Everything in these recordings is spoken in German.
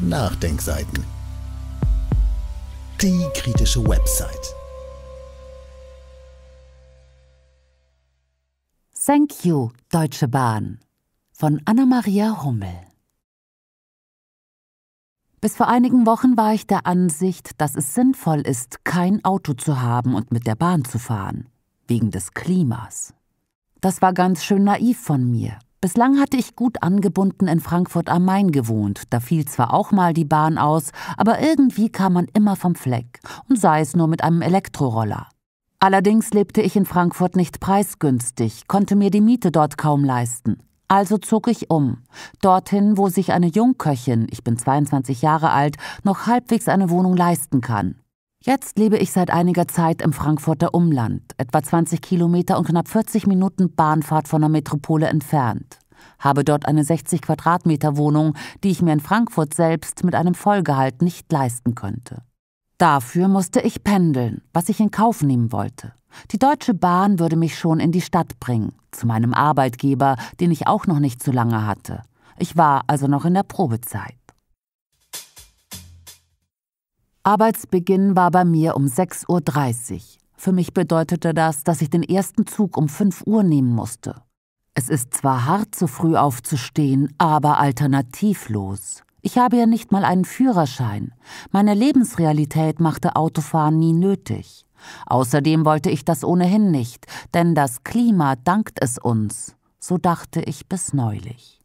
Nachdenkseiten. Die kritische Website. Thank you, Deutsche Bahn von Anna-Maria Hummel. Bis vor einigen Wochen war ich der Ansicht, dass es sinnvoll ist, kein Auto zu haben und mit der Bahn zu fahren, wegen des Klimas. Das war ganz schön naiv von mir, Bislang hatte ich gut angebunden in Frankfurt am Main gewohnt. Da fiel zwar auch mal die Bahn aus, aber irgendwie kam man immer vom Fleck. Und sei es nur mit einem Elektroroller. Allerdings lebte ich in Frankfurt nicht preisgünstig, konnte mir die Miete dort kaum leisten. Also zog ich um. Dorthin, wo sich eine Jungköchin, ich bin 22 Jahre alt, noch halbwegs eine Wohnung leisten kann. Jetzt lebe ich seit einiger Zeit im Frankfurter Umland, etwa 20 Kilometer und knapp 40 Minuten Bahnfahrt von der Metropole entfernt. Habe dort eine 60 Quadratmeter Wohnung, die ich mir in Frankfurt selbst mit einem Vollgehalt nicht leisten könnte. Dafür musste ich pendeln, was ich in Kauf nehmen wollte. Die Deutsche Bahn würde mich schon in die Stadt bringen, zu meinem Arbeitgeber, den ich auch noch nicht zu lange hatte. Ich war also noch in der Probezeit. Arbeitsbeginn war bei mir um 6.30 Uhr. Für mich bedeutete das, dass ich den ersten Zug um 5 Uhr nehmen musste. Es ist zwar hart, so früh aufzustehen, aber alternativlos. Ich habe ja nicht mal einen Führerschein. Meine Lebensrealität machte Autofahren nie nötig. Außerdem wollte ich das ohnehin nicht, denn das Klima dankt es uns. So dachte ich bis neulich.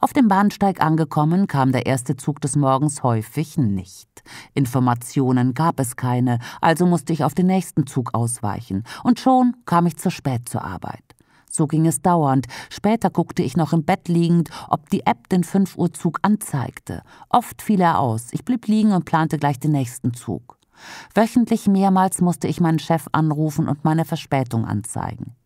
Auf dem Bahnsteig angekommen kam der erste Zug des Morgens häufig nicht. Informationen gab es keine, also musste ich auf den nächsten Zug ausweichen, und schon kam ich zu spät zur Arbeit. So ging es dauernd. Später guckte ich noch im Bett liegend, ob die App den 5 Uhr Zug anzeigte. Oft fiel er aus. Ich blieb liegen und plante gleich den nächsten Zug. Wöchentlich mehrmals musste ich meinen Chef anrufen und meine Verspätung anzeigen.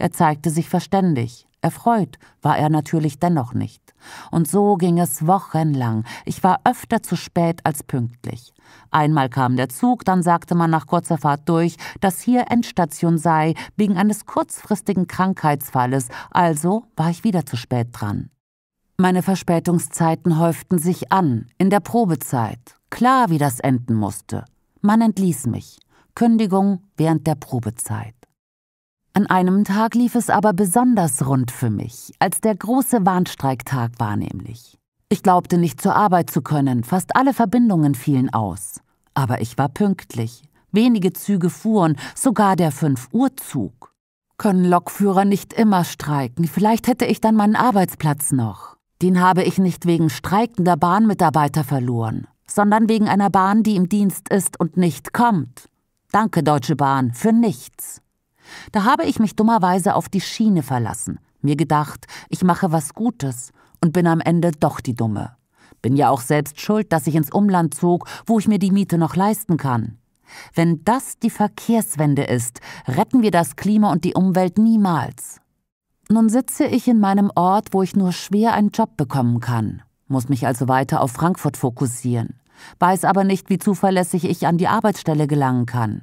Er zeigte sich verständig. Erfreut war er natürlich dennoch nicht. Und so ging es wochenlang. Ich war öfter zu spät als pünktlich. Einmal kam der Zug, dann sagte man nach kurzer Fahrt durch, dass hier Endstation sei, wegen eines kurzfristigen Krankheitsfalles, also war ich wieder zu spät dran. Meine Verspätungszeiten häuften sich an, in der Probezeit. Klar, wie das enden musste. Man entließ mich. Kündigung während der Probezeit. An einem Tag lief es aber besonders rund für mich, als der große Warnstreiktag war nämlich. Ich glaubte nicht zur Arbeit zu können, fast alle Verbindungen fielen aus. Aber ich war pünktlich. Wenige Züge fuhren, sogar der 5-Uhr-Zug. Können Lokführer nicht immer streiken, vielleicht hätte ich dann meinen Arbeitsplatz noch. Den habe ich nicht wegen streikender Bahnmitarbeiter verloren, sondern wegen einer Bahn, die im Dienst ist und nicht kommt. Danke, Deutsche Bahn, für nichts. Da habe ich mich dummerweise auf die Schiene verlassen, mir gedacht, ich mache was Gutes und bin am Ende doch die Dumme. Bin ja auch selbst schuld, dass ich ins Umland zog, wo ich mir die Miete noch leisten kann. Wenn das die Verkehrswende ist, retten wir das Klima und die Umwelt niemals. Nun sitze ich in meinem Ort, wo ich nur schwer einen Job bekommen kann, muss mich also weiter auf Frankfurt fokussieren, weiß aber nicht, wie zuverlässig ich an die Arbeitsstelle gelangen kann.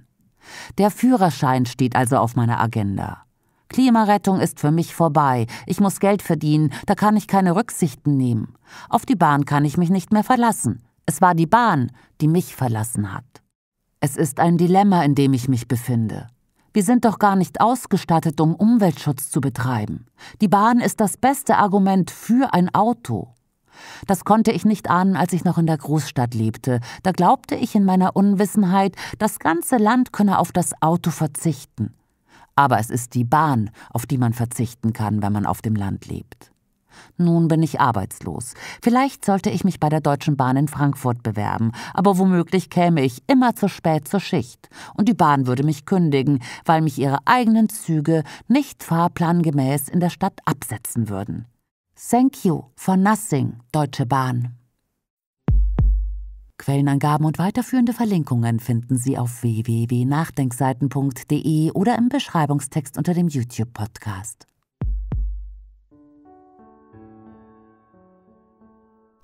Der Führerschein steht also auf meiner Agenda. Klimarettung ist für mich vorbei. Ich muss Geld verdienen, da kann ich keine Rücksichten nehmen. Auf die Bahn kann ich mich nicht mehr verlassen. Es war die Bahn, die mich verlassen hat. Es ist ein Dilemma, in dem ich mich befinde. Wir sind doch gar nicht ausgestattet, um Umweltschutz zu betreiben. Die Bahn ist das beste Argument für ein Auto. Das konnte ich nicht ahnen, als ich noch in der Großstadt lebte. Da glaubte ich in meiner Unwissenheit, das ganze Land könne auf das Auto verzichten. Aber es ist die Bahn, auf die man verzichten kann, wenn man auf dem Land lebt. Nun bin ich arbeitslos. Vielleicht sollte ich mich bei der Deutschen Bahn in Frankfurt bewerben, aber womöglich käme ich immer zu spät zur Schicht und die Bahn würde mich kündigen, weil mich ihre eigenen Züge nicht fahrplangemäß in der Stadt absetzen würden. Thank you for nothing, Deutsche Bahn. Quellenangaben und weiterführende Verlinkungen finden Sie auf www.nachdenkseiten.de oder im Beschreibungstext unter dem YouTube-Podcast.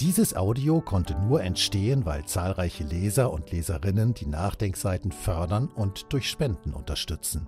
Dieses Audio konnte nur entstehen, weil zahlreiche Leser und Leserinnen die Nachdenkseiten fördern und durch Spenden unterstützen.